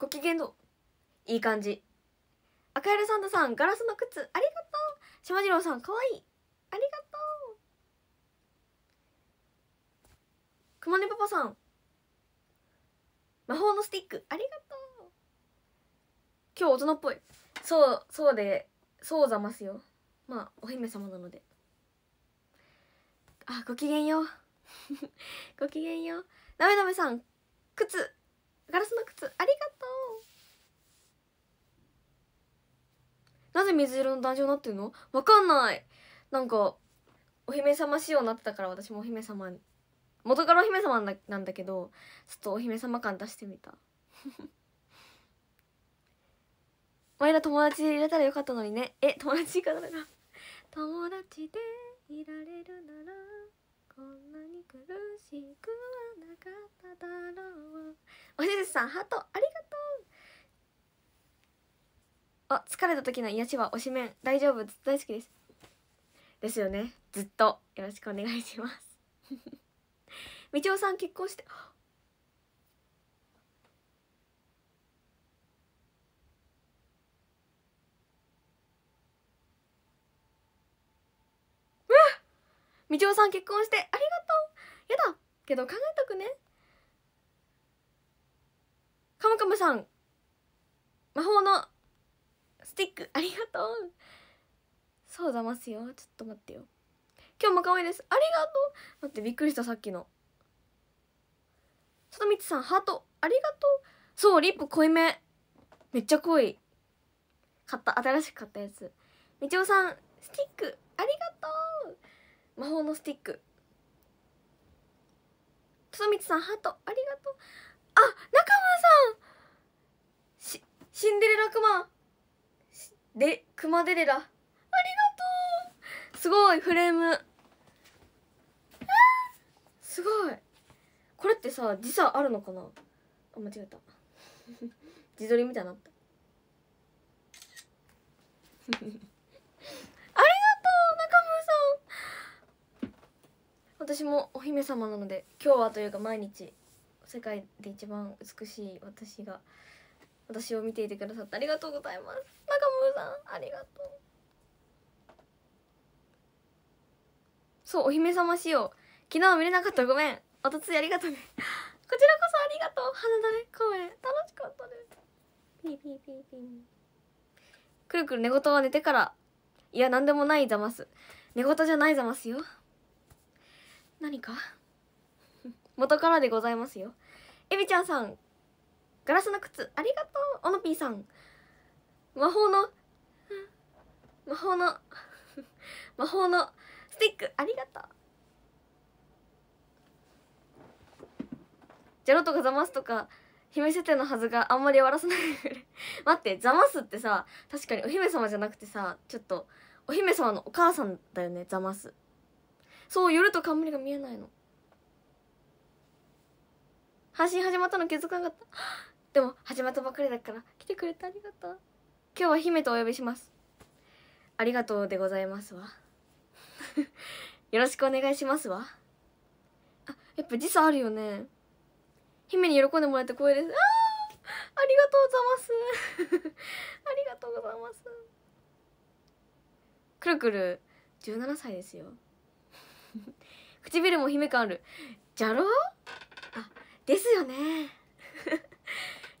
ご機嫌のいい感じ赤色サンタさんガラスの靴ありがとう島次郎さんかわいいありがとうくまねパパさん魔法のスティックありがとう今日大人っぽいそうそうでそうざますよまあお姫様なのであごきげんよう ごきげんようなめなめさん靴ガラスの靴ありがとうなぜ水色の男女になってるのわかんないなんかお姫様仕様になってたから私もお姫様元からお姫様なんだけどちょっとお姫様感出してみた 前の友達入れたらよかったのにねえ友達いかな友達でいられるならこんなに苦しくはなかっただろうおじさんハートありがとうあ疲れた時の癒しはおしめん大丈夫ずっと大好きですですよねずっとよろしくお願いします みちおさん結婚してみちおさん結婚してありがとうやだけど考えとくねカムカムさん魔法のスティックありがとうそうだますよちょっと待ってよ今日も可愛いですありがとう待ってびっくりしたさっきのさとみちさんハートありがとうそうリップ濃いめめっちゃ濃い買った新しく買ったやつみちおさんスティックありがとう魔法のスティックととみつさんハートありがとうあ中間さんしシンデレラクマでクマデレラありがとうすごいフレームすごいこれってさ時差あるのかなあ間違えた 自撮りみたいになった私もお姫様なので今日はというか毎日世界で一番美しい私が私を見ていてくださってありがとうございます中村さんありがとうそうお姫様仕様昨日は見れなかったごめんおとついありがとうねこちらこそありがとう花だれ公演楽しかったですピーピーピーピーくるくる寝言は寝てからいや何でもないざます寝言じゃないざますよ何か 元からでございますよエビちゃんさんガラスの靴ありがとうオノピーさん魔法の魔法の 魔法のスティックありがとうジャロとかザマスとか姫設定のはずがあんまり終わらせない 待ってザマスってさ確かにお姫様じゃなくてさちょっとお姫様のお母さんだよねザマスそう夜と冠が見えないの配信始まったの気づかなかった でも始まったばかりだから来てくれてありがとう今日は姫とお呼びしますありがとうでございますわ よろしくお願いしますわあやっぱ時差あるよね姫に喜んでもらえて光栄ですあありがとうございます ありがとうございますくるくる17歳ですよ唇も姫感あるじゃろあですよね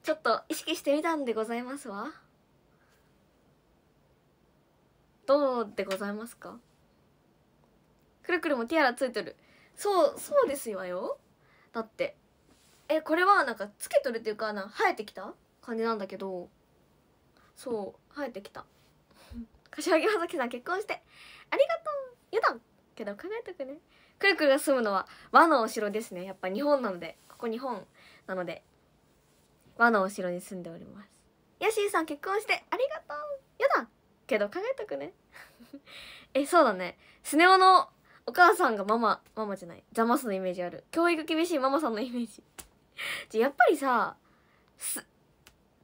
ちょっと意識してみたんでございますわどうでございますかくるくるもティアラついてるそうそうですよだってえこれはなんかつけとるっていうかな生えてきた感じなんだけどそう生えてきた 柏木葉樹さん結婚してありがとうやだけど考えとくねくるくるが住むのは和のお城ですねやっぱ日本なのでここ日本なので和のお城に住んでおりますヤシーさん結婚してありがとうやだけど考えとくね えそうだねスネ夫のお母さんがママママじゃない邪魔すのイメージある教育厳しいママさんのイメージ じゃやっぱりさす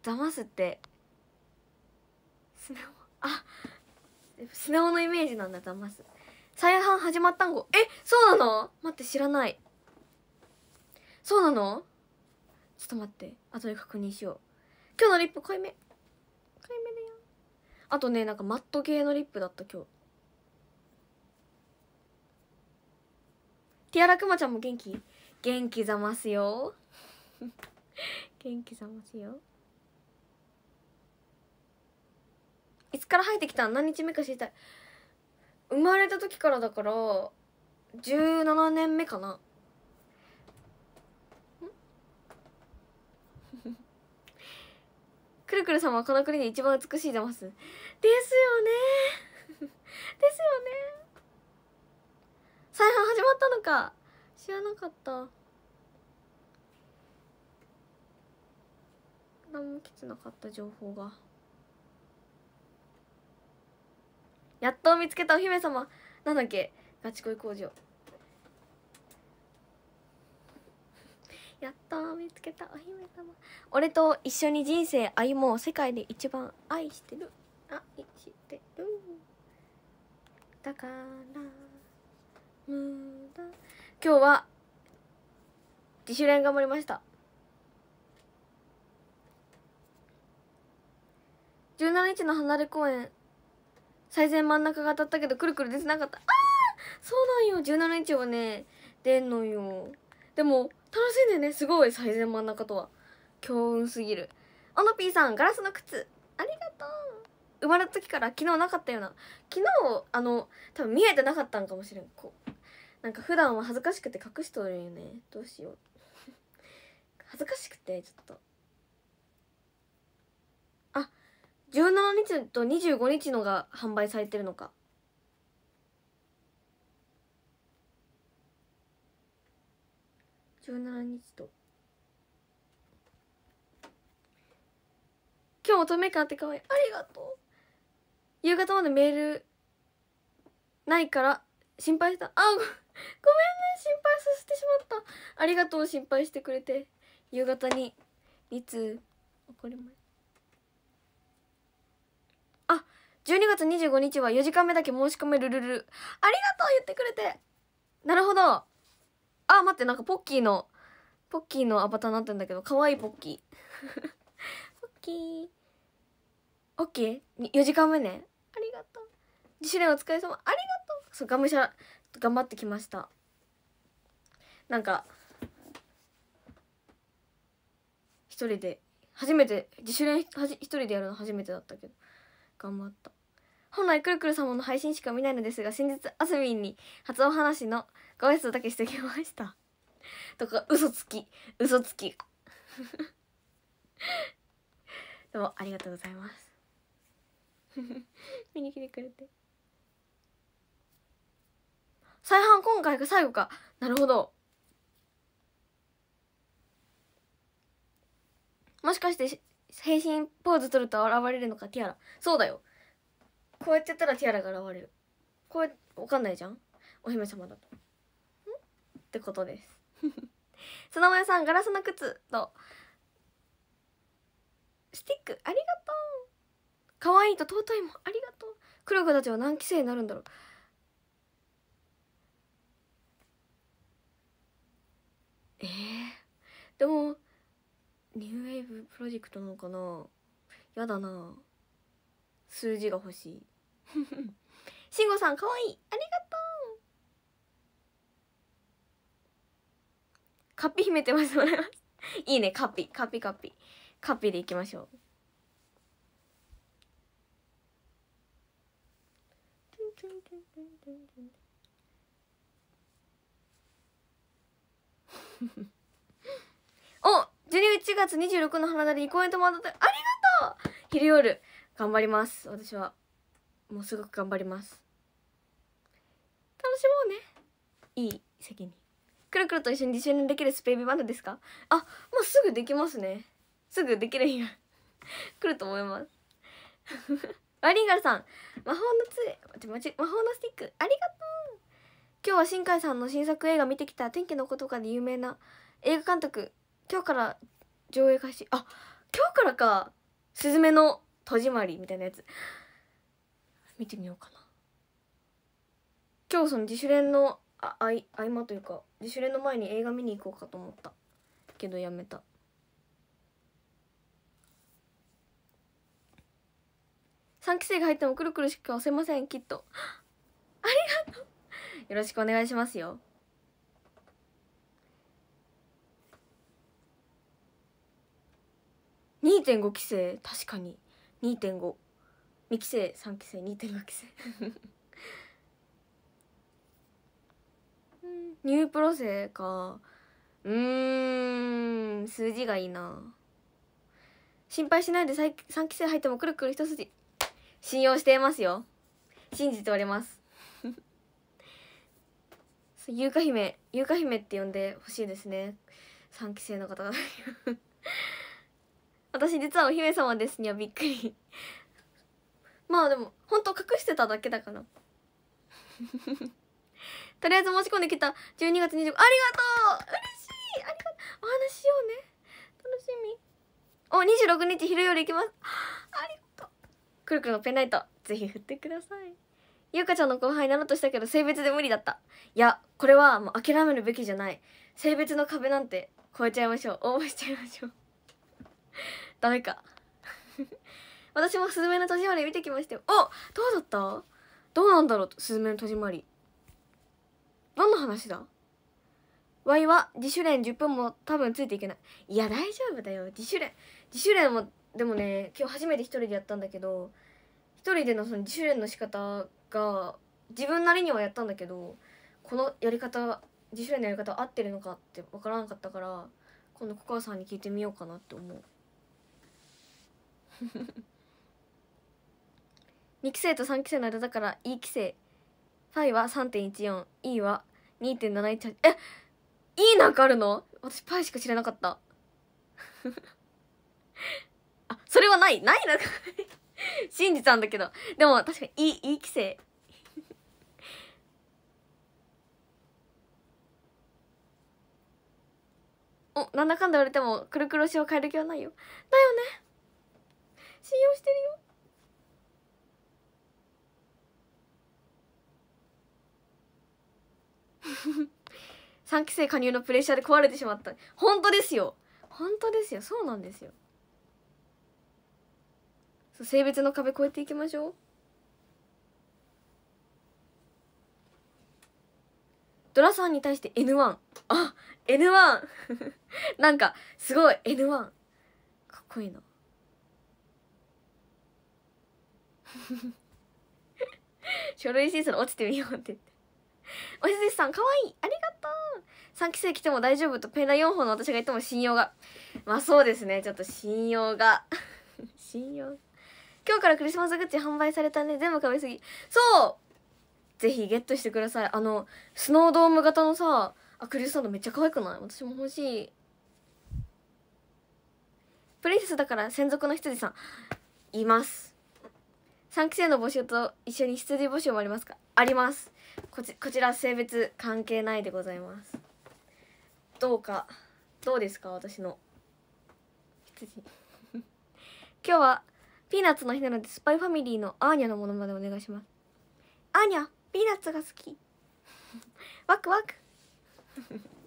邪魔すってスネ夫あスネ夫のイメージなんだ邪魔す再販始まったんごえそうなの待って知らないそうなのちょっと待って後で確認しよう今日のリップ濃いめ濃いめだよあとねなんかマット系のリップだった今日ティアラクマちゃんも元気元気ざますよ元気ざますよいつから生えてきた何日目か知りたい生まれた時からだから17年目かな くるくるさんはこの国で一番美しいでますですよね ですよね再販始まったのか知らなかった何も来てなかった情報が。やっと見つけたお姫様なんだっけガチ恋工場やっと見つけたお姫様俺と一緒に人生歩もう世界で一番愛してる愛してるだから無駄今日は自主練頑張りました17日の離れ公演最前真ん中が当たったけどくるくる出てなかったあーそうなんよ17日はね出んのよでも楽しいんだよねすごい最前真ん中とは強運すぎるオノピーさんガラスの靴ありがとう生まれた時から昨日なかったような昨日あの多分見えてなかったんかもしれんこうなんか普段は恥ずかしくて隠しとるよねどうしよう恥ずかしくてちょっと17日と25日のが販売されてるのか17日と今日乙女感あってかわいいありがとう夕方までメールないから心配したあごめんね心配させてしまったありがとう心配してくれて夕方にいつ、怒ります。12月25日は4時間目だけ申し込めるルルルありがとう言ってくれてなるほどあ待ってなんかポッキーのポッキーのアバターになってんだけどかわいいポッキー ポッキーオッケー4時間目ねありがとう自主練お疲れ様ありがとうそうがむしゃ頑張ってきましたなんか一人で初めて自主練一人でやるの初めてだったけど頑張った本来くるくる様の配信しか見ないのですが先日あすみんに初お話のご挨拶だけしてきました とか嘘つき嘘つき どうもありがとうございます 見に来てくれて再販今回が最後かなるほどもしかして変身ポーズ取ると現れるのかティアラそうだよこうやってたらティアラが現れるこてわかんないじゃんお姫様だとんってことです砂前 さんガラスの靴とスティックありがとう可愛いと尊いもありがとう黒子たちは何期生になるんだろうえー、でもニューウェーブプロジェクトなのかなやだな数字が欲しい 慎吾さんかわいいありがとうカピ秘めてますいいねカピカピカピカピでいきましょう お12月26の花だりに公演ともあたってありがとう昼夜頑張ります私はもうすごく頑張ります楽しもうねいい席にくるくると一緒に自主練できるスペイビーバンドですかあもうすぐできますねすぐできる日が来ると思いますあリンガルさん魔法の杖つ魔法のスティックありがとう今日は新海さんの新作映画見てきた天気の子とかで有名な映画監督今日から上映開始あ今日からかすずめの戸締まりみたいなやつ見てみようかな今日その自主練のあ合間というか自主練の前に映画見に行こうかと思ったけどやめた3期生が入ってもくるくるしか押せませんきっとありがとうよろしくお願いしますよ2.5期生確かに2.5 2期生3期生2.5期生うんニュープロ生かうん数字がいいな心配しないで 3, 3期生入ってもくるくる一筋信用していますよ信じております優香 姫優香姫って呼んでほしいですね3期生の方が私実はお姫様ですにはびっくりまあでも本当隠してただけだから とりあえず申し込んできた12月25ありがとう嬉しいありがとうお話しようね楽しみお26日昼り行きますありがとうくるくるのペンライトぜひ振ってくださいゆうかちゃんの後輩なのとしたけど性別で無理だったいやこれはもう諦めるべきじゃない性別の壁なんて超えちゃいましょう応募しちゃいましょうダメか 私も「すずめの戸締まり」見てきましたよおどうだったどうなんだろうすずめの戸締まり何の話だワイは自主練10分も多分ついていけないいや大丈夫だよ自主練自主練もでもね今日初めて一人でやったんだけど一人でのその自主練の仕方が自分なりにはやったんだけどこのやり方自主練のやり方合ってるのかって分からなかったから今度ココアさんに聞いてみようかなって思う。2 期生と3期生の間だから E 期生ファイは 3.14E は2.71え E なんかあるの私パイしか知らなかった あそれはないないのか信じたんだけどでも確かに E, e 期生 おなんだかんだ言われてもくるくるしを変える気はないよだよね信用してるよ3 期生加入のプレッシャーで壊れてしまった本当ですよ本当ですよそうなんですよそう性別の壁越えていきましょうドラさんに対して N1 あ N1 なんかすごい N1 かっこいいな 書類審査の落ちてみようって言っておひずさんかわいいありがとう3期生来ても大丈夫とペンダ4本の私が言っても信用がまあそうですねちょっと信用が 信用今日からクリスマスグッズ販売されたね全部かわいすぎそうぜひゲットしてくださいあのスノードーム型のさアクリルスタンドめっちゃ可愛くない私も欲しいプリンセスだから専属の羊さんいます3期生の募集と一緒に羊募集もありますかありますこちこちら性別関係ないでございますどうかどうですか私の羊 今日はピーナッツの日なのでスパイファミリーのアーニャのものまでお願いしますアーニャピーナッツが好き ワクワク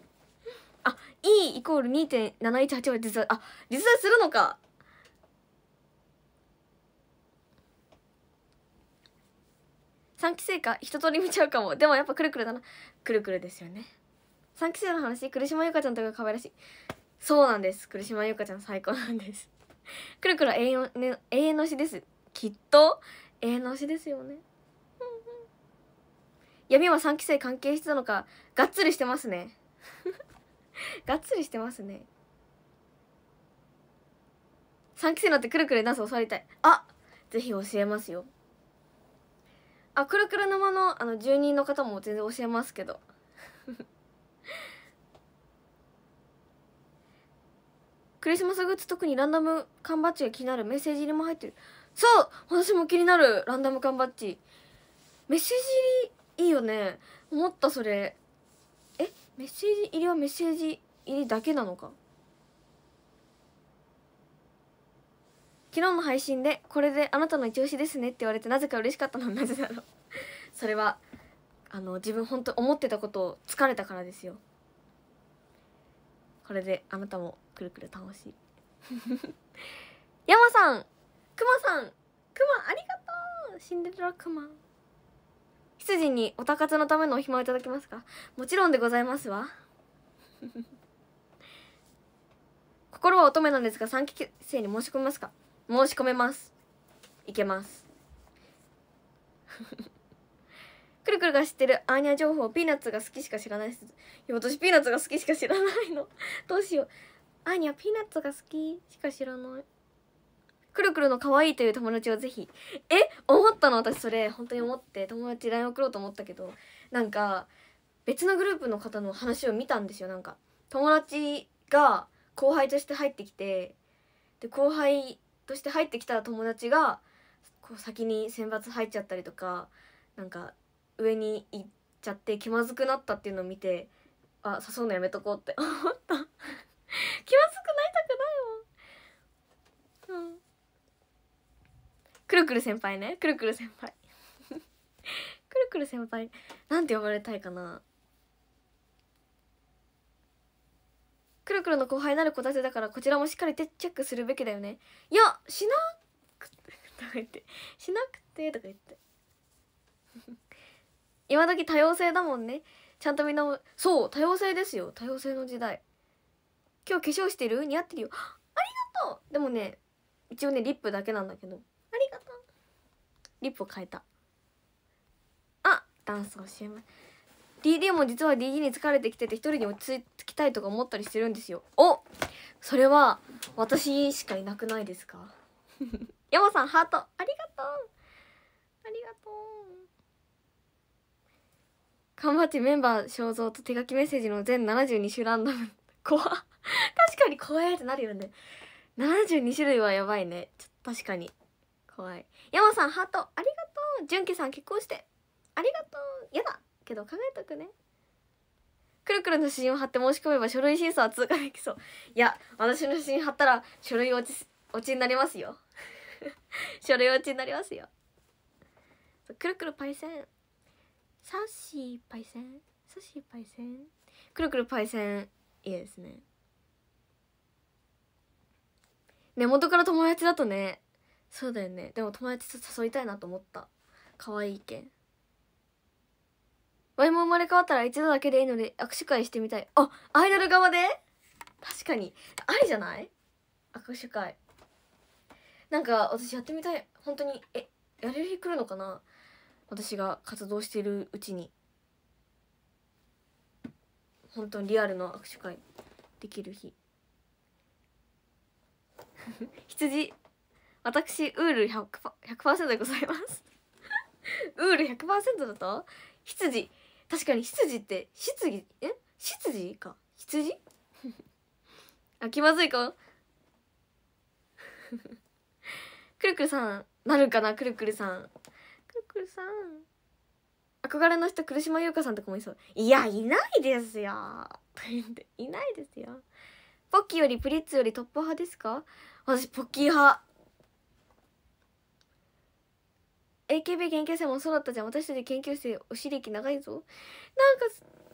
あ E イコール2.718は実はあ実在するのか3期生か一通り見ちゃうかもでもやっぱくるくるだなくるくるですよね3期生の話来島由香ちゃんとか可愛らしいそうなんです来島由香ちゃん最高なんです くるくる永遠,、ね、永遠の推しですきっと永遠の推しですよね闇は3期生関係してたのかがっつりしてますね がっつりしてますね3期生になってくるくるダンス教わりたいあぜひ教えますよあくるくる沼のあの住人の方も全然教えますけど クリスマスグッズ特にランダム缶バッジが気になるメッセージ入りも入ってるそう私も気になるランダム缶バッジメッセージ入りいいよね思ったそれえメッセージ入りはメッセージ入りだけなのか昨日の配信でこれであなたのイチオですねって言われてなぜか嬉しかったのはなぜだろう それはあの自分本当思ってたことを疲れたからですよこれであなたもくるくる楽しい 山さんくまさんくまありがとうシンデレラくま羊におたかつのためのお暇をいただけますかもちろんでございますわ 心は乙女なんですが3期生に申し込みますか申し込めますいけます くるくるが知ってるアーニャ情報ピーナッツが好きしか知らないですいや私ピーナッツが好きしか知らないの どうしようアーニャピーナッツが好きしか知らないくるくるの可愛いという友達をぜひえ思ったの私それ本当に思って友達 LINE 送ろうと思ったけどなんか別のグループの方の話を見たんですよなんか友達が後輩として入ってきてで後輩として入ってきた友達がこう先に選抜入っちゃったりとかなんか上に行っちゃって気まずくなったっていうのを見てあ誘うのやめとこうって思った気まずくなりたくないもん、うん、くるくる先輩ねくるくる先輩くるくる先輩なんて呼ばれたいかなくるくるの後輩なる子たちだからこちらもしっかりチェックするべきだよねいや しなくてとか言ってしなくてとか言って今時多様性だもんねちゃんとみんなそう多様性ですよ多様性の時代今日化粧してる似合ってるよ ありがとうでもね一応ねリップだけなんだけどありがとうリップを変えたあダンス教えます DD も実は DD に疲れてきてて一人に落ち着きたいとか思ったりしてるんですよおそれは私しかいなくないですか 山さんハートありがとうありがとう頑バってメンバー肖像と手書きメッセージの全72種ランダム 怖確かに怖いってなるよね72種類はやばいねちょっと確かに怖い山さんハートありがとう純喜さん結婚してありがとうやだけど考えとくねくるくるの写真を貼って申し込めば書類審査は通過できそういや私の写真貼ったら書類落ち落ちになりますよ 書類落ちになりますよくるくるパイセンサッシーパイセンサッシーパイセンくるくるパイセンいいですね根元から友達だとねそうだよねでも友達と誘いたいなと思った可愛いけんワイも生まれ変わったら一度だけでいいので握手会してみたいあアイドル側で確かにありじゃない握手会なんか私やってみたい本当にえやれる日来るのかな私が活動してるうちに本当にリアルの握手会できる日 羊私ウール 100%, 100でございますウール100%だと羊確かに羊って羊え羊か羊あ気まずいか くるくるさんなるかなくるくるさんくるくるさん憧れの人来島優香さんとかもいそういやいないですよ いないですよポッキーよりプリッツよりトップ派ですか私ポッキー派 AKB 研究生もそうだったじゃん私たち研究生おしりき長いぞなんか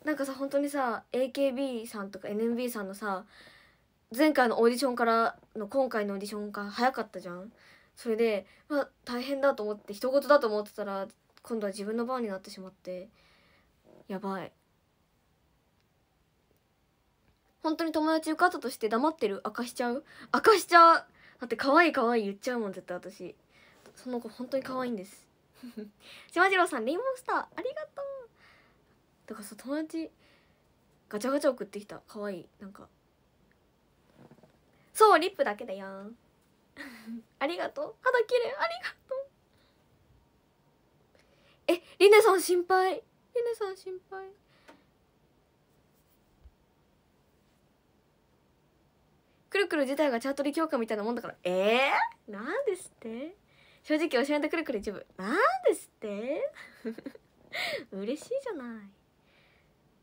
なんかさ本当にさ AKB さんとか NMB さんのさ前回のオーディションからの今回のオーディションが早かったじゃんそれで、まあ、大変だと思って人事だと思ってたら今度は自分の番になってしまってやばい本当に友達受かったとして黙ってる明かしちゃう明かしちゃうだって可愛い可愛い言っちゃうもん絶対私その子本当に可愛いんです 島次郎さんレインモンスターありがとうだからさ友達ガチャガチャ送ってきたかわいいなんかそうリップだけだよ ありがとう肌綺麗ありがとうえりネさん心配りネさん心配くるくる自体がチャートリ強化みたいなもんだからえー、なんですって正直教えてくれくれ一部なんですって 嬉しいじゃない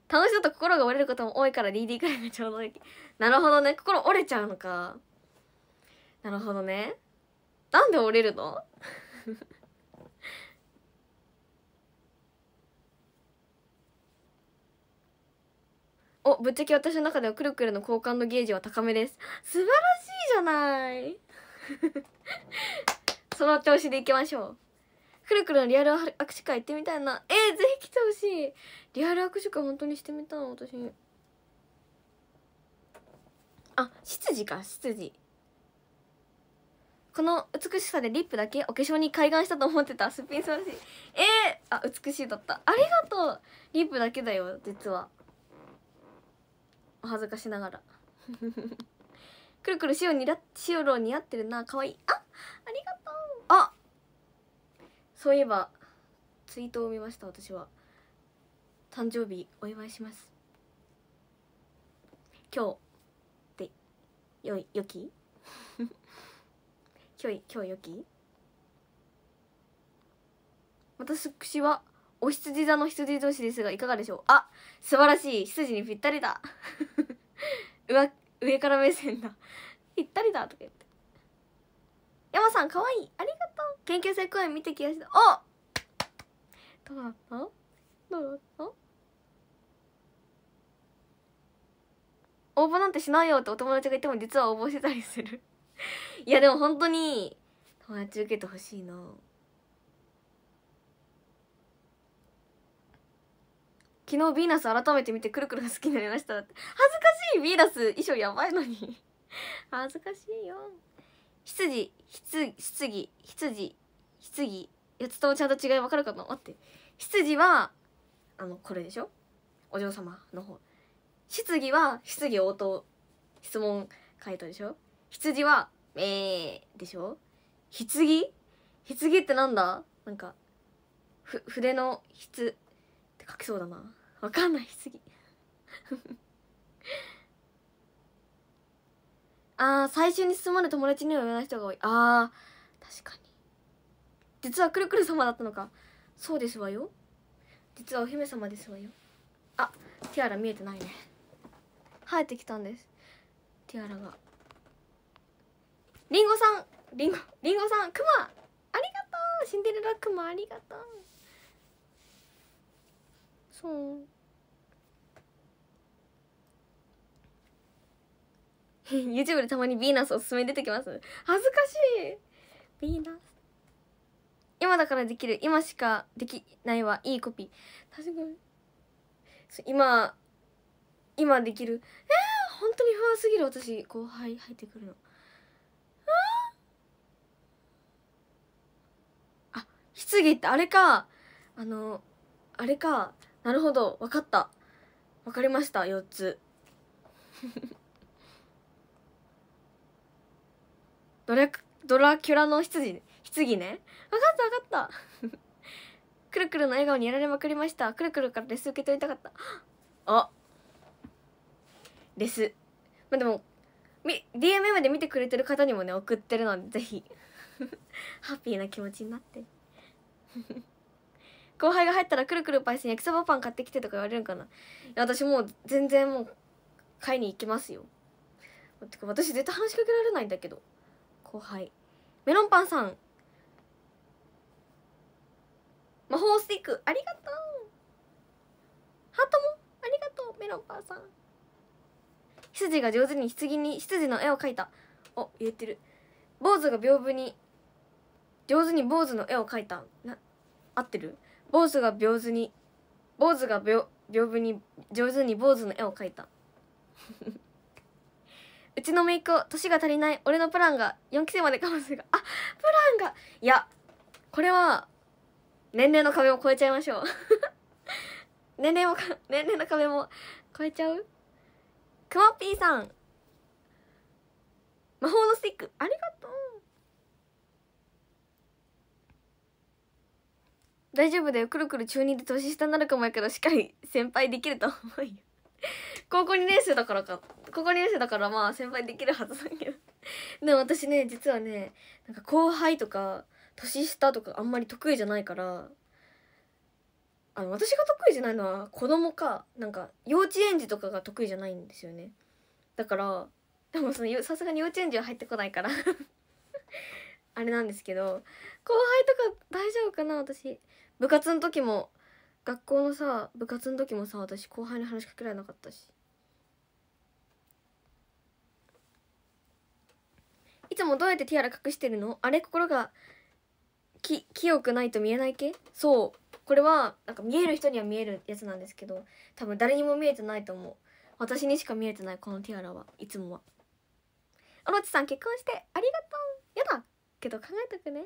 楽しさと心が折れることも多いから DD くらいがちょうどいいなるほどね心折れちゃうのかなるほどねなんで折れるの おぶっちゃけ私の中ではくるくるの好感度ゲージは高めです素晴らしいじゃないその調子でいきましょうくるくるのリアル握手会行ってみたいなえー、ぜひ来てほしいリアル握手会本当にしてみたの私あ執事か執事この美しさでリップだけお化粧に開眼したと思ってたすっぴん素晴らしいえー、あ美しいだったありがとうリップだけだよ実はお恥ずかしながら くるくるしおにらしおろ似合ってるな可愛いあありがとうあそういえばツイートを見ました私は誕生日お祝いします今日ってよいよき 今日今日よき私はお羊座の羊同士ですがいかがでしょうあ素晴らしい羊にぴったりだ上 上から目線だぴったりだとか言って山さんかわいいありがとう研究生公演見てきましたおどうだったどうだった応募なんてしないよってお友達がいても実は応募してたりする いやでも本当に友達受けてほしいな昨日ヴィーナス改めて見てくるくるが好きになりましたって恥ずかしいヴィーナス衣装やばいのに 恥ずかしいよ羊羊羊羊羊やつともちゃんと違いわかるかな待って羊はあのこれでしょお嬢様の方質疑は質疑応答質問回答でしょ羊は「えー」でしょ棺棺ってなんだなんかふ筆の筆って書きそうだなわかんない棺ああ最初に進まぬ友達には言わない人が多いああ確かに実はくるくる様だったのかそうですわよ実はお姫様ですわよあティアラ見えてないね生えてきたんですティアラがりんごさんりんごりんごさんクマありがとうシンデレラクマありがとうそう YouTube でたまにヴィーナスおすすめ出てきます恥ずかしいヴィーナス今だからできる今しかできないはいいコピー確かに今今できるえー、本当に不安すぎる私後輩入ってくるのあ質疑ってあれかあのあれかなるほど分かった分かりました4つドラドラキュラの羊ね棺ね分かった分かった くるくるの笑顔にやられまくりましたくるくるからレス受け取りたかったあレスまあでも DMM で見てくれてる方にもね送ってるのでぜひ ハッピーな気持ちになって 後輩が入ったらくるくるパイセン焼きそばパン買ってきてとか言われるんかないや私もう全然もう買いに行きますよ私絶対話しかけられないんだけど後輩メロンパンさん魔法スティックありがとうハートもありがとうメロンパンさん羊が上手に棺に羊の絵を描いたお言ってる坊主が屏風に上手に坊主の絵を描いたな合ってる坊主が屏風に坊主が屏風に上手に坊主の絵を描いたうちの姪っ子年が足りない俺のプランが4期生まで我慢すがあプランがいやこれは年齢の壁を超えちゃいましょう 年齢も年齢の壁も超えちゃうくまぴーさん魔法のスティックありがとう大丈夫だよくるくる中2で年下になるかもやけどしっかり先輩できると思うよ高校2年生だからか高校2年生だからまあ先輩できるはずだけど でも私ね実はねなんか後輩とか年下とかあんまり得意じゃないからあの私が得意じゃないのは子供かなんか幼稚園児とかが得意じゃないんですよねだからでもそのさすがに幼稚園児は入ってこないから あれなんですけど後輩とか大丈夫かな私部活の時も学校のさ部活の時もさ私後輩に話しかけられなかったしつもどうやってティアラ隠してるのあれ心がき清くないと見えない系そうこれはなんか見える人には見えるやつなんですけど多分誰にも見えてないと思う私にしか見えてないこのティアラはいつもはオロチさん結婚してありがとうやだけど考えとくね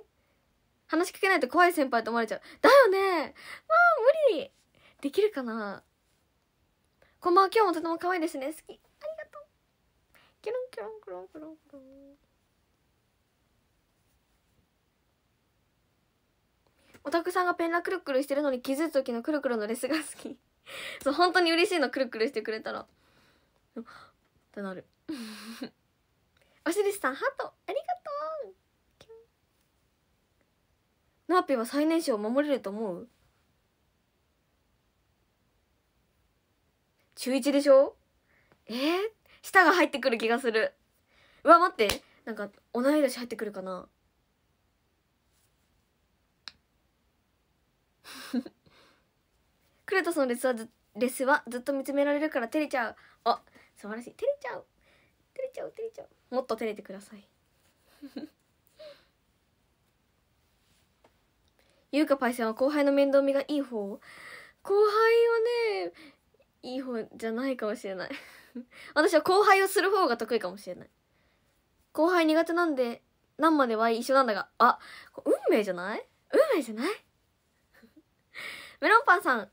話しかけないと怖い先輩と思われちゃうだよねまあ無理できるかなこんばんは今日もとても可愛いですね好きありがとうキュロンキュロンキュロンキュロンキュロンおタクさんがペンラくるくるしてるのに気づく時のくるくるのレスが好き そう本当に嬉しいのくるくるしてくれたらってなる おしりさんハートありがとうナーピは最年少を守れると思う中1でしょえー、舌が入ってくる気がするうわ待ってなんか同い年入ってくるかな クレトスのレスはずレスはずっと見つめられるから照れちゃうあ素晴らしい照れちゃう照れちゃう照れちゃうもっと照れてください 優香パイセンは後輩の面倒見がいい方後輩はねいい方じゃないかもしれない 私は後輩をする方が得意かもしれない後輩苦手なんで何までは一緒なんだがあ運命じゃない運命じゃないメロンパンさん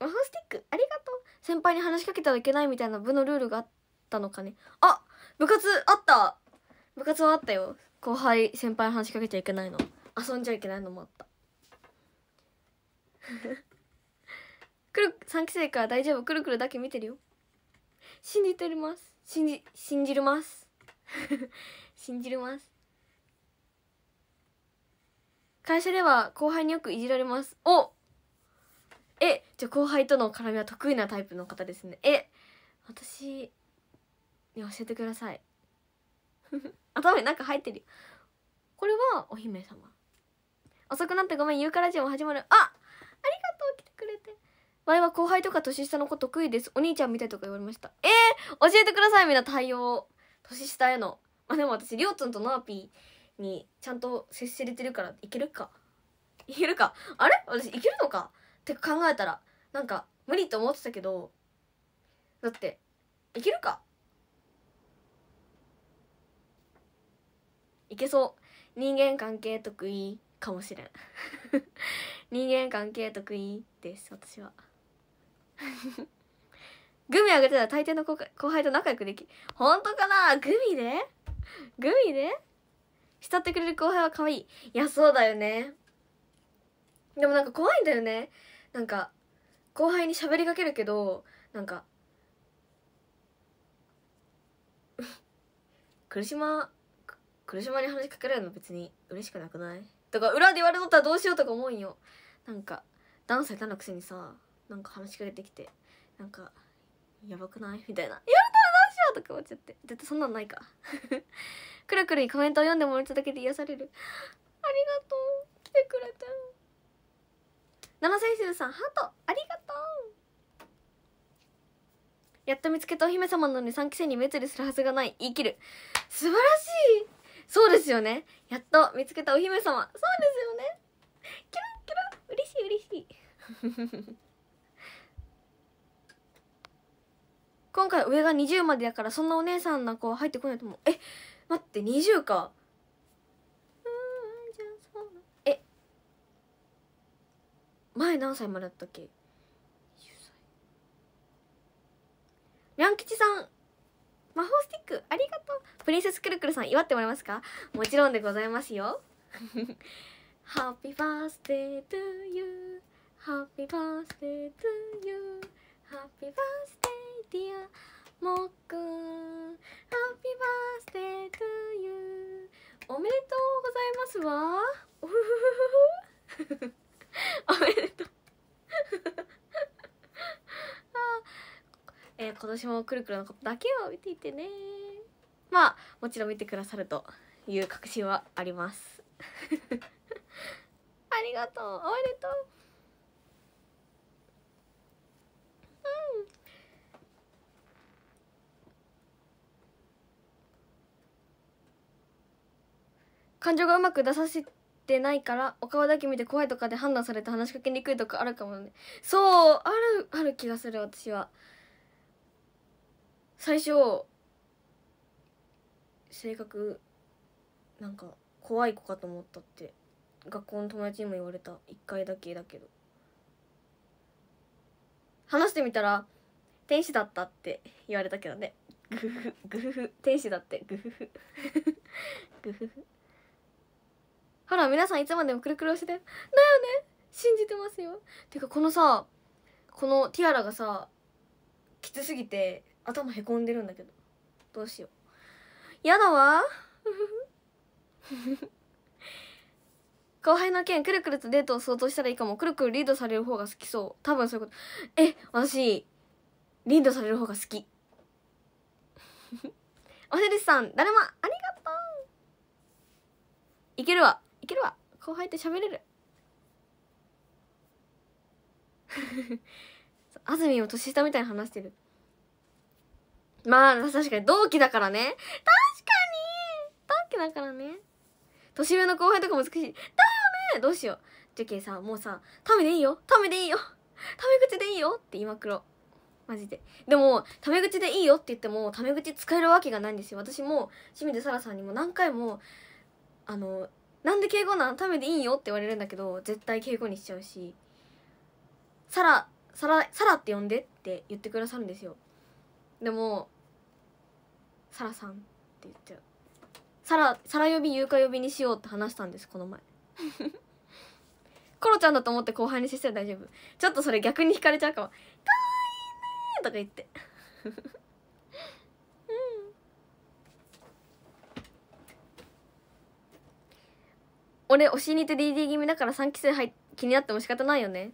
魔法スティックありがとう先輩に話しかけたらいけないみたいな部のルールがあったのかねあ部活あった部活はあったよ後輩先輩に話しかけちゃいけないの遊んじゃいけないのもあった くる3期生から大丈夫くるくるだけ見てるよ信じてます信じ信じるます 信じるます会社では後輩によくいじられますおえじゃあ後輩との絡みは得意なタイプの方ですねえ私に教えてください 頭になんか入ってるこれはお姫様遅くなってごめんゆうからじも始まるあありがとう来てくれて前は後輩とか年下の子得意ですお兄ちゃんみたいとか言われましたえー、教えてくださいみんな対応年下へのあでも私りょうつんとなーぴーにちゃんと接せれてるからいけるか いけるかあれ私いけるのかって考えたらなんか無理と思ってたけどだっていけるかいけそう人間関係得意かもしれん 人間関係得意です私は グミあげてたら大抵の後輩と仲良くでき本当かなグミでグミで慕ってくれる後輩は可愛いいやそうだよねでもなんか怖いんだよねなんか後輩に喋りかけるけどなんか 苦しま苦しまに話しかけられるの別に嬉しくなくないとか裏で言われとったらどうしようとか思うんよなんかダンス下手なくせにさなんか話しかけてきてなんかやばくないみたいな言われろとか思っちゃって絶対そんなんないか くるくるにコメントを読んでもらっただけで癒されるありがとう来てくれた七星鈴さんハートありがとうやっと見つけたお姫様なのに3期生に目移りするはずがない言い切る素晴らしいそうですよねやっと見つけたお姫様そうですよねキラキラ嬉しい嬉しい今回上が20までやからそんなお姉さんな子は入ってこないと思うえ待って20かえ前何歳までだったっけにゃん吉さん魔法スティックありがとうプリンセスくるくるさん祝ってもらえますかもちろんでございますよハッピーバースデートゥ a y to y o ー Happy b i r t ー d a y to you dear もっくハッピーバースデー t h d a y おめでとうございますわ おめでとう あ、えー、今年もくるくるのことだけを見ていてねまあもちろん見てくださるという確信はあります ありがとうおめでとううん感情がうまく出させてないからお顔だけ見て怖いとかで判断されて話しかけにくいとかあるかもねそうあるある気がする私は最初性格なんか怖い子かと思ったって学校の友達にも言われた1回だけだけど話してみたら天使だったって言われたけどねグフグフ天使だってグフフグフフほら皆さんいつまでもくるくるしてだよね信じてますよてかこのさこのティアラがさきつすぎて頭へこんでるんだけどどうしようやだわ後輩の件くるくるとデートを相当したらいいかもくるくるリードされる方が好きそう多分そういうことえ私リードされる方が好きおせりさんだるまありがとういけるわいけるわ後輩って喋れる 安住を年下みたいに話してるまあ確かに同期だからね確かに同期だからね年上の後輩とか難しいだよねどうしようジュケイさんもうさタメでいいよタメでいいよタメ口でいいよって今黒マジででもタメ口でいいよって言ってもタメ口使えるわけがないんですよ私も清水沙羅さんにも何回もあのなんで敬語なんためでいいよって言われるんだけど絶対敬語にしちゃうしサラサラサラって呼んでって言ってくださるんですよでもサラさんって言っちゃうサラサラ呼び優香呼びにしようって話したんですこの前コロちゃんだと思って後輩に接したら大丈夫ちょっとそれ逆に惹かれちゃうかも「かわいいね」とか言って俺押しにて DD 気味だから3期生入気になっても仕方ないよね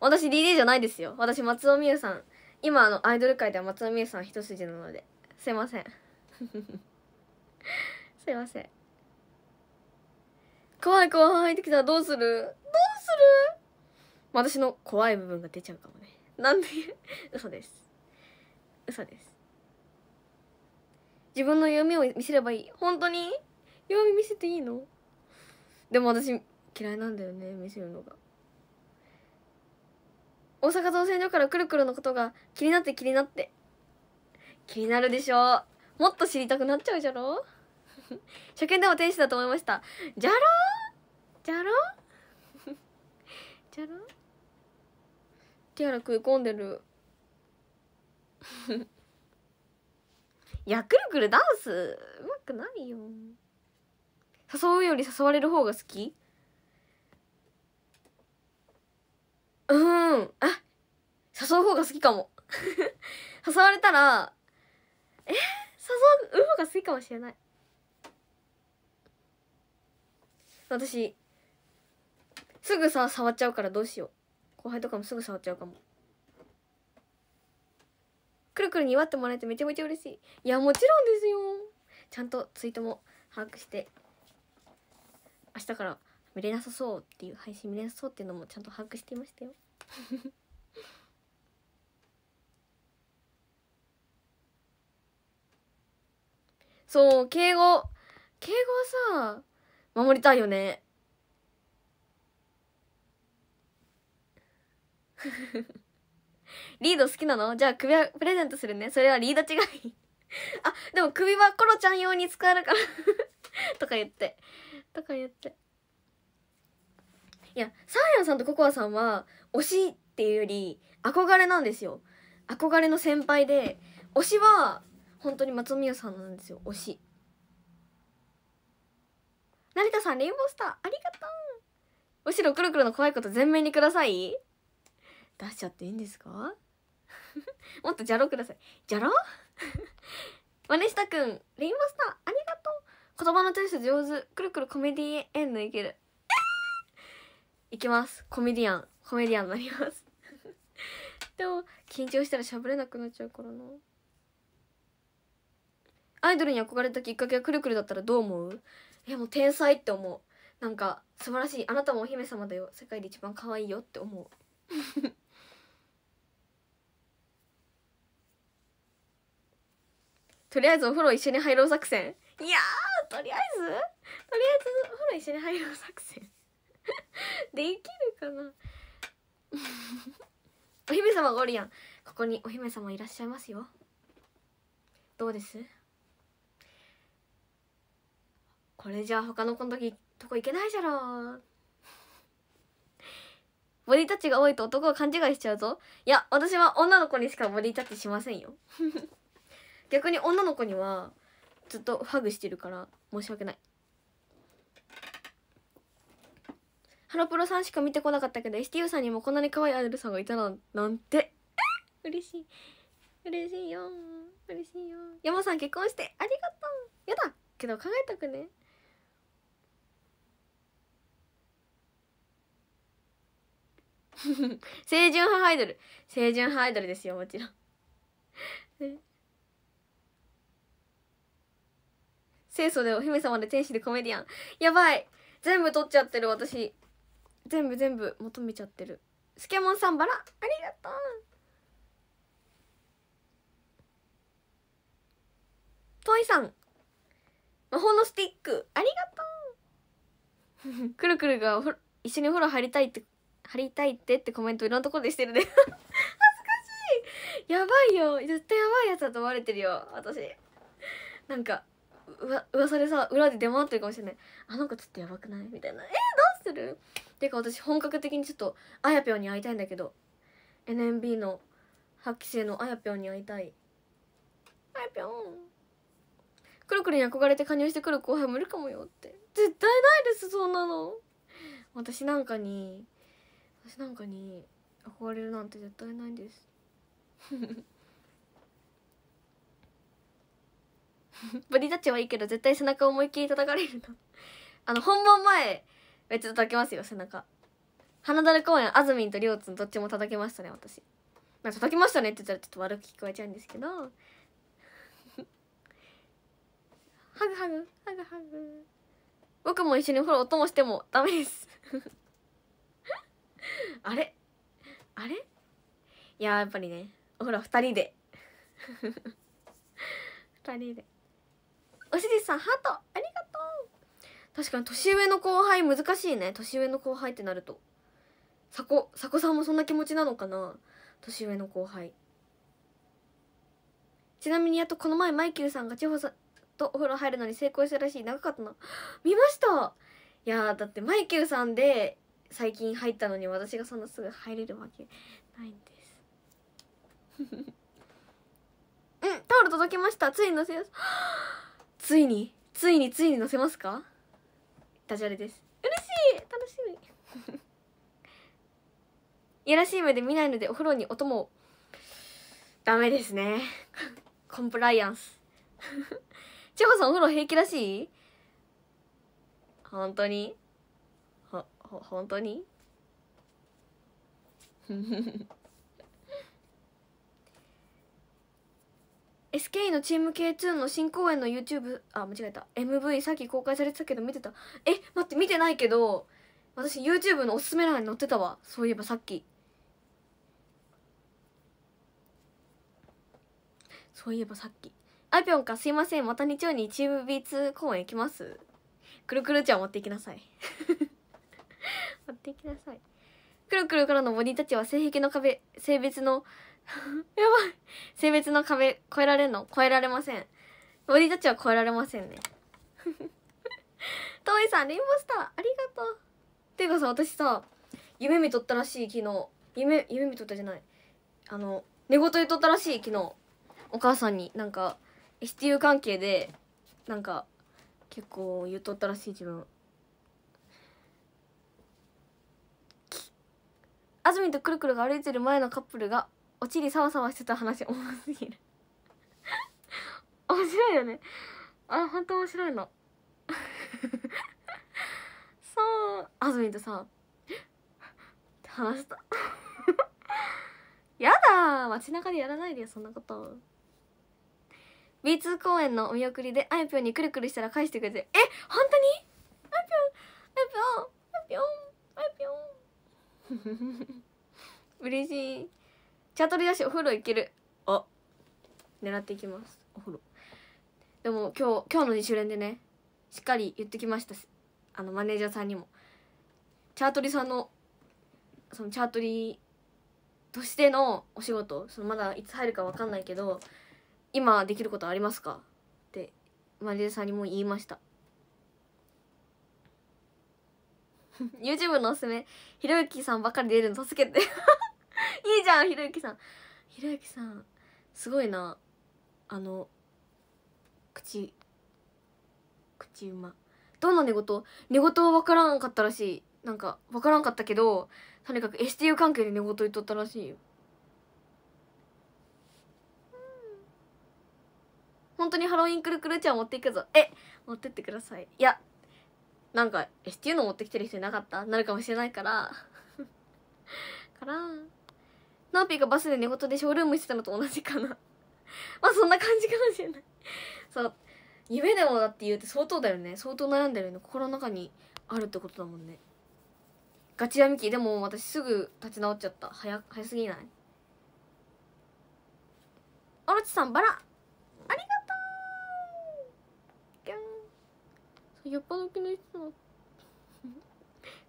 私 DD じゃないですよ私松尾美優さん今あのアイドル界では松尾美優さん一筋なのですいません すいません怖い怖い入ってきたらどうするどうする私の怖い部分が出ちゃうかもねなんで 嘘です嘘です自分の夢を見せればいい本当に夢見せていいのでも私嫌いなんだよね見せるのが大阪造船所からくるくるのことが気になって気になって気になるでしょうもっと知りたくなっちゃうじゃろ初見でも天使だと思いましたじゃろじゃろじゃろティアラ食い込んでるいやくるくるダンスうまくないよ誘うより誘われる方が好きうんあ誘う方が好きかも 誘われたらえ誘う方が好きかもしれない私すぐさ触っちゃうからどうしよう後輩とかもすぐ触っちゃうかもくるくるに祝ってもらえてめちゃめちゃ嬉しいいやもちろんですよちゃんとツイートも把握して明日から見れなさそうっていう配信見れなさそうっていうのもちゃんと把握していましたよ そう敬語敬語はさ守りたいよね リード好きなのじゃあ首はプレゼントするねそれはリード違い あでも首はコロちゃん用に使えるからとか言ってとか言っていやサーヤンさんとココアさんは推しっていうより憧れなんですよ憧れの先輩で推しは本当に松宮さんなんですよ推し成田さんレインボースターありがとうむしろくるくるの怖いこと全面にください出しちゃっていいんですか もっとじゃろくださいじゃろ真似したくんレインボースターありがとう言葉のチョイス上手くるくるコメディエンドいけるいきますコメディアンコメディアンになります でも緊張したら喋れなくなっちゃうからなアイドルに憧れたきっかけがくるくるだったらどう思ういやもう天才って思うなんか素晴らしいあなたもお姫様だよ世界で一番可愛いよって思う とりあえずお風呂一緒に入ろう作戦いやとりあえずとりあえずお風呂一緒に入ろう作戦 できるかな お姫様ゴリアンここにお姫様いらっしゃいますよどうですこれじゃあ他の子の時とこ行けないじゃろうボディタッチが多いと男は勘違いしちゃうぞいや私は女の子にしかボディタッチしませんよ 逆に女の子にはずっとハグしてるから申し訳ないハロプロさんしか見てこなかったけど STU さんにもこんなに可愛いアデルさんがいたなんなんて嬉しい嬉しいよ嬉しいよ山さん結婚してありがとうやだけど考えとくね清純派アイドル清純派アイドルですよもちろん清楚でお姫様で天使でコメディアンやばい全部取っちゃってる私全部全部求めちゃってるスケモンさんバラありがとうトイさん魔法のスティックありがとう くるくるがお一緒にお風呂入りたいって入りたいってってコメントいろんなところでしてるね 恥ずかしいやばいよ絶対やばいやつだと思われてるよ私なんかうわ噂でさ裏で出回ってるかもしれないあの子ちょっとやばくないみたいなえー、どうするてか私本格的にちょっとあやぴょんに会いたいんだけど NMB の8期生のあやぴょんに会いたいあやぴょんくるくるに憧れて加入してくる後輩もいるかもよって絶対ないですそんなの私なんかに私なんかに憧れるなんて絶対ないです ボディタッチはいいけど絶対背中思いっきり叩かれるのあの本番前めっちゃ叩きますよ背中花だる公園あずみんとりょうつんどっちも叩きましたね私まあ叩きましたねって言ったらちょっと悪く聞こえちゃうんですけどハグハグハグハグ僕も一緒にお風呂お供してもダメです あれあれいややっぱりねお風呂2人で2人でおしりさんハートありがとう確かに年上の後輩難しいね年上の後輩ってなるとさこさこさんもそんな気持ちなのかな年上の後輩ちなみにやっとこの前マイケルさんが千穂さんとお風呂入るのに成功したらしい長かったな見ましたいやだってマイケルさんで最近入ったのに私がそんなすぐ入れるわけないんです うんタオル届きましたついに載せやすついについについに載せますかダジャレです嬉しい楽しみ いやらしい目で見ないのでお風呂にお供をダメですねコンプライアンス 千穂さんお風呂平気らしい本当にほほ本当に SKE のチーム K2 の新公演の YouTube あ間違えた MV さっき公開されてたけど見てたえ待って見てないけど私 YouTube のおすすめ欄に載ってたわそういえばさっきそういえばさっきあぴょんかすいませんまた日曜にチーム B2 公演行きますくるくるちゃん持っていきなさい 持っていきなさいくるくるからのボディは性癖の壁性別の やばい性別の壁越えられんの越えられませんボディタッチは越えられませんね トイさんレインボースターありがとうっていうかさ私さ夢見とったらしい昨日夢夢見とったじゃないあの寝言言っとったらしい昨日お母さんになんか STU 関係でなんか結構言っとったらしい自分あずみとくるくるが歩いてる前のカップルが落ちりさわさわしてた話面すぎる面白いよねあ本当面白いのそうあずみんとさって話したやだ街中でやらないでよそんなこと B2 公演のお見送りであいぴょんにくるくるしたら返してくれてえ本当にあいぴょんあいぴょんあいぴょんあいぴょん嬉しいチャートリだしお風呂行けるあ狙っていきますお風呂でも今日今日の2週連でねしっかり言ってきましたあのマネージャーさんにもチャートリさんのそのチャートリとしてのお仕事そのまだいつ入るか分かんないけど今できることありますかってマネージャーさんにも言いました YouTube のおすすめひろゆきさんばっかり出るの助けて いいじゃんひろゆきさんひろゆきさんすごいなあの口口うまどんな寝言寝言は分からんかったらしいなんか分からんかったけどとにかく STU 関係で寝言言っとったらしいよ本当にハロウィンくるくるちゃん持っていくぞえ持ってってくださいいやなんか STU の持ってきてる人いなかったなるかもしれないから からナーピーがバスで寝言でショールームしてたのと同じかな まあそんな感じかもしれないそう夢でもだって言うって相当だよね相当悩んでるの心の中にあるってことだもんねガチ闇期でも私すぐ立ち直っちゃった早早すぎないオロチさんバラありがとうギャンやっぱどきの人だ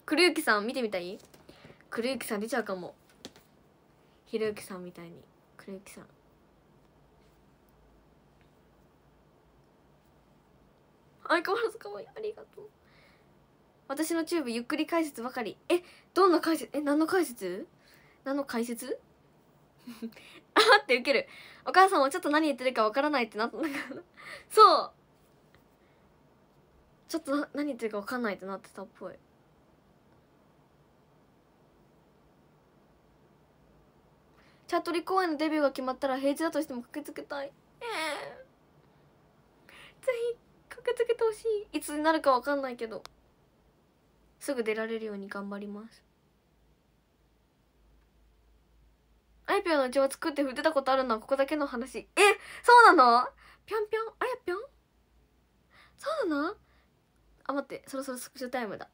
くるゆきさん見てみたいくるゆきさん出ちゃうかもひろゆきさんみたいにくるゆきさん相変わらず可愛いありがとう私のチューブゆっくり解説ばかりえどんな解説え何の解説何の解説 あってウケるお母さんもちょっと何言ってるかわからないってなったんだからそうちょっと何言ってるかわかんないってなってたっぽいチャットリ公演のデビューが決まったら平日だとしても駆けつけたいええー、ぜひ駆けつけてほしいいつになるか分かんないけどすぐ出られるように頑張りますあやぴょんのうちは作って振ってたことあるのはここだけの話えそうなのぴょんぴょんあやぴょんそうなのあ待ってそろそろスクショタイムだ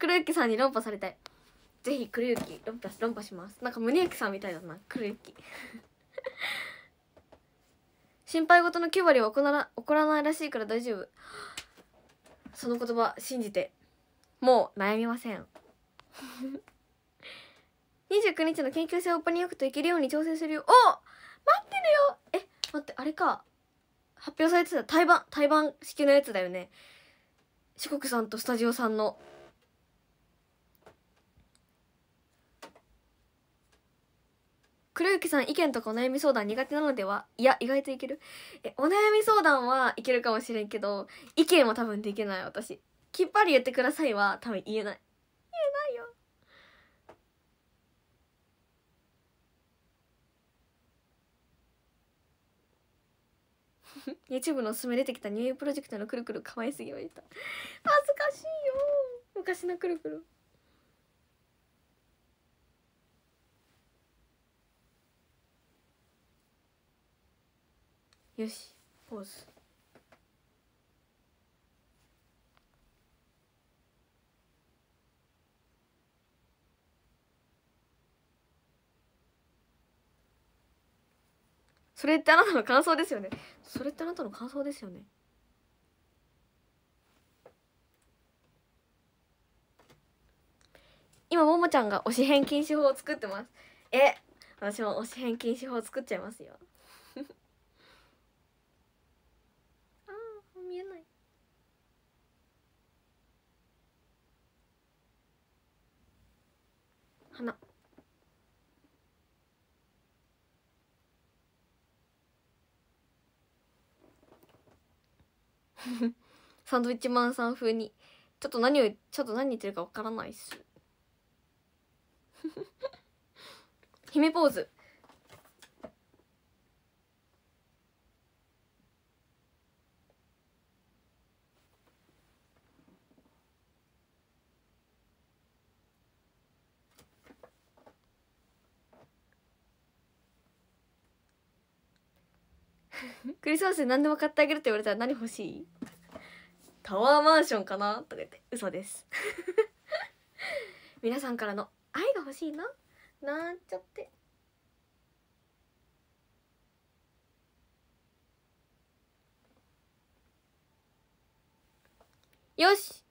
黒ゆきさんに論破されたいぜひ黒雪論破論破しますなんか宗行さんみたいだな黒雪 心配事の9割は起こら起こらないらしいから大丈夫その言葉信じてもう悩みません29 日の研究生オープニングと行けるように調整するよお待ってるよえ待ってあれか発表されてた対バン対バン式のやつだよね四国さんとスタジオさんの黒雪さん意見とかお悩み相談苦手なのではいや意外といけるえお悩み相談はいけるかもしれんけど意見は多分できない私きっぱり言ってくださいは多分言えない言えないよユーチューブのおすすめ出てきたニュープロジェクトのくるくるわいすぎました恥ずかしいよ昔のくるくるよしポーズそれってあなたの感想ですよねそれってあなたの感想ですよね今ももちゃんが推し返禁止法を作ってますえ私も推し返禁止法を作っちゃいますよ花 サンドウィッチマンさん風にちょっと何をちょっと何言ってるかわからないっす 姫ポーズ クリスマスで何でも買ってあげるって言われたら何欲しいタワーマンションかなとか言って嘘です 皆さんからの愛が欲しいななんちゃってよし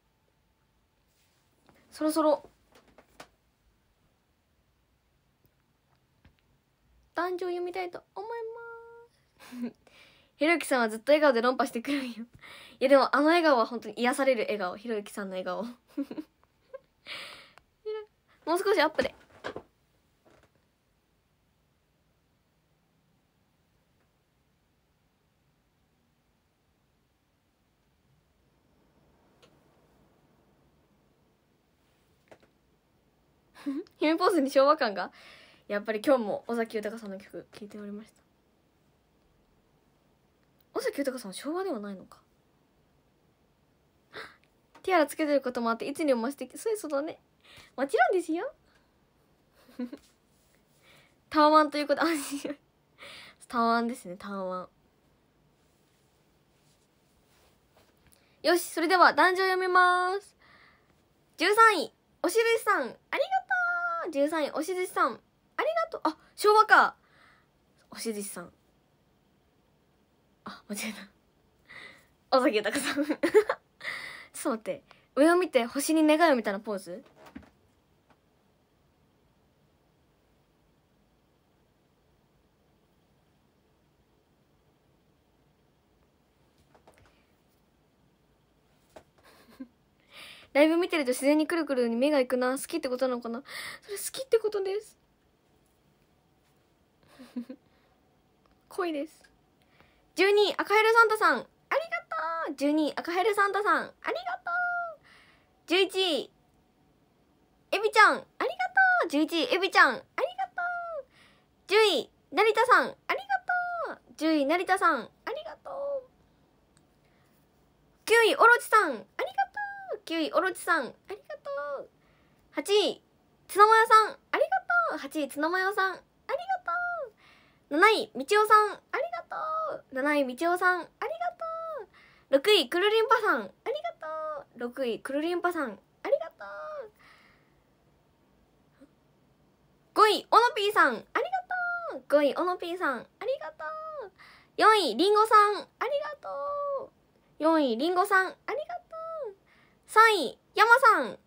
そろそろ誕生読みたいと思いますひろゆきさんはずっと笑顔で論破してくるんよ いやでもあの笑顔は本当に癒される笑顔ひろゆきさんの笑顔 もう少しアップで 姫ポーズに昭和感がやっぱり今日も尾崎豊さんの曲聴いておりました尾崎豊さん昭和ではないのかティアラつけてることもあっていつにも増してそうそすだねもちろんですよ タワマンということあタワマンですねタワマンよしそれでは壇上読みます13位おしるしさんありがとう13位おしるしさんありがとうあ昭和かおしるしさんあ間違えた尾崎豊さんそう待って上を見て星に願いをみたいなポーズライブ見てると自然にくるくるに目がいくな好きってことなのかなそれ好きってことです 恋です12位赤ヘルサンタさんありがとう12位赤ヘルサンタさんありがとう11位エビちゃんありがとう11位エビちゃんありがとう10位成田さんありがとう10位成田さんありがとう9位オロチさんありがとう9位オロチさんありがとう8位ツノマヨさんありがとう8位ツノマヨさん7位みちおさんありがとう7位みちおさんありがとう6位くるりんぱさんありがとう6位くるりんぱさんありがとう5位おのぴーさんありがとう5位おのぴーさんありがとう4位りんごさんありがとう4位りんごさんありがとう3位山さんありがと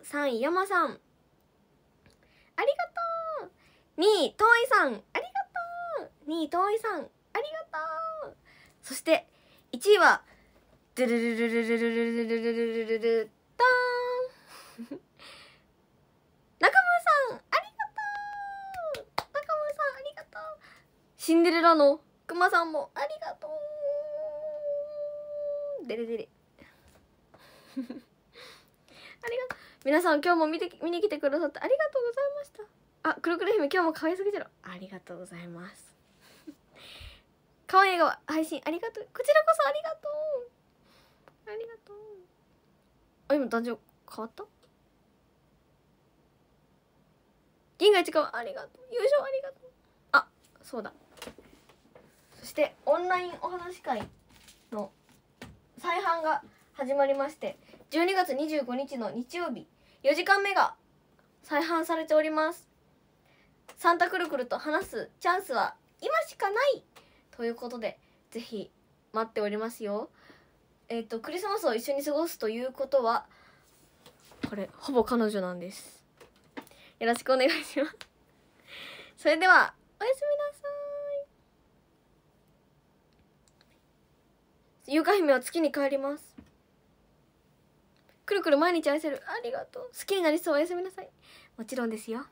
う3位山さんありがとう2位いさんありがとう2位いさんありがとうそして1位はドゥルルルルルルルルルルルルルル中村さんありがとう中村さんありがとうシンデレラのくまさんもありがとうありがとう皆さん今日も見て見に来てくださってありがとうございましたあ黒黒姫今日も可愛すぎじゃろありがとうございます 可愛い笑顔配信ありがとうこちらこそありがとうありがとうあ今男女変わった銀河一かありがとう優勝ありがとうあそうだそしてオンラインお話会の再販が始まりまして12月25日の日曜日4時間目が再販されておりますサンタクルクルと話すチャンスは今しかないということでぜひ待っておりますよえっ、ー、とクリスマスを一緒に過ごすということはこれほぼ彼女なんですよろしくお願いしますそれではおやすみなさい優香姫は月に帰りますくるくる毎日愛せるありがとう好きになりそうおやすみなさいもちろんですよ